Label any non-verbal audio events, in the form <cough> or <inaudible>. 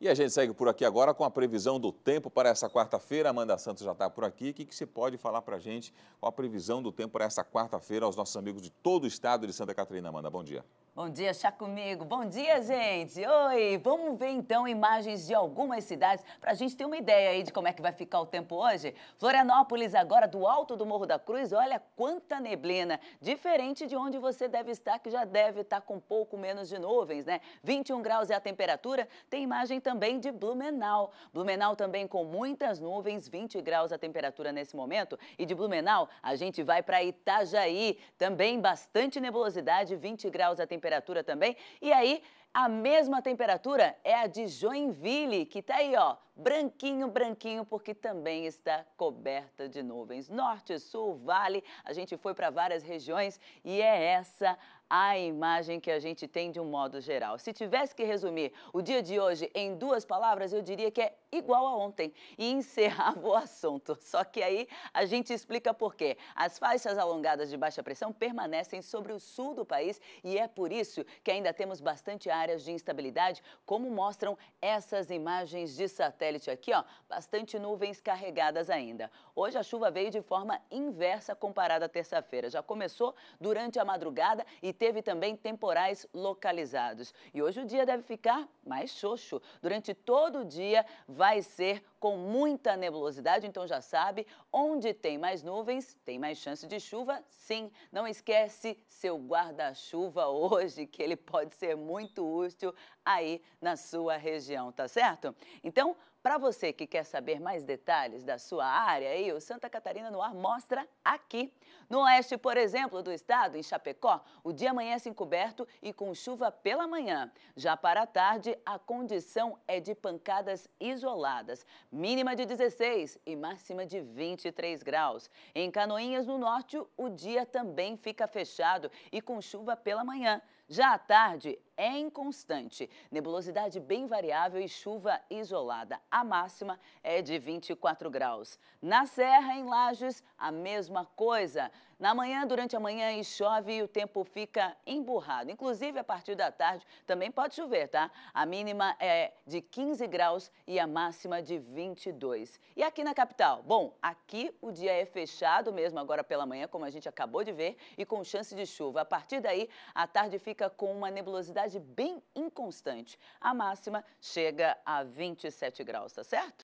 E a gente segue por aqui agora com a previsão do tempo para essa quarta-feira. Amanda Santos já está por aqui. O que, que você pode falar para a gente com a previsão do tempo para essa quarta-feira aos nossos amigos de todo o estado de Santa Catarina? Amanda, bom dia. Bom dia, chá comigo. Bom dia, gente. Oi, vamos ver então imagens de algumas cidades para a gente ter uma ideia aí de como é que vai ficar o tempo hoje. Florianópolis agora do alto do Morro da Cruz, olha quanta neblina, diferente de onde você deve estar que já deve estar com um pouco menos de nuvens, né? 21 graus é a temperatura. Tem imagem também de Blumenau. Blumenau também com muitas nuvens, 20 graus a temperatura nesse momento. E de Blumenau a gente vai para Itajaí, também bastante nebulosidade, 20 graus a temperatura temperatura também. E aí a mesma temperatura é a de Joinville, que está aí, ó, branquinho, branquinho, porque também está coberta de nuvens. Norte, sul, vale, a gente foi para várias regiões e é essa a imagem que a gente tem de um modo geral. Se tivesse que resumir o dia de hoje em duas palavras, eu diria que é igual a ontem e encerrava <laughs> o assunto. Só que aí a gente explica por quê. As faixas alongadas de baixa pressão permanecem sobre o sul do país e é por isso que ainda temos bastante área áreas de instabilidade, como mostram essas imagens de satélite aqui, ó, bastante nuvens carregadas ainda. Hoje a chuva veio de forma inversa comparada à terça-feira. Já começou durante a madrugada e teve também temporais localizados. E hoje o dia deve ficar mais xoxo. Durante todo o dia vai ser com muita nebulosidade, então já sabe, onde tem mais nuvens, tem mais chance de chuva, sim. Não esquece seu guarda-chuva hoje, que ele pode ser muito útil aí na sua região, tá certo? Então, para você que quer saber mais detalhes da sua área, aí, o Santa Catarina no Ar mostra aqui. No oeste, por exemplo, do estado, em Chapecó, o dia amanhece encoberto e com chuva pela manhã. Já para a tarde, a condição é de pancadas isoladas, mínima de 16 e máxima de 23 graus. Em Canoinhas, no norte, o dia também fica fechado e com chuva pela manhã. Já à tarde, é inconstante, nebulosidade bem variável e chuva isolada a máxima é de 24 graus. Na Serra, em Lages, a mesma coisa. Na manhã, durante a manhã, chove e o tempo fica emburrado. Inclusive, a partir da tarde também pode chover, tá? A mínima é de 15 graus e a máxima de 22. E aqui na capital? Bom, aqui o dia é fechado mesmo agora pela manhã, como a gente acabou de ver, e com chance de chuva. A partir daí, a tarde fica com uma nebulosidade bem inconstante. A máxima chega a 27 graus tá certo?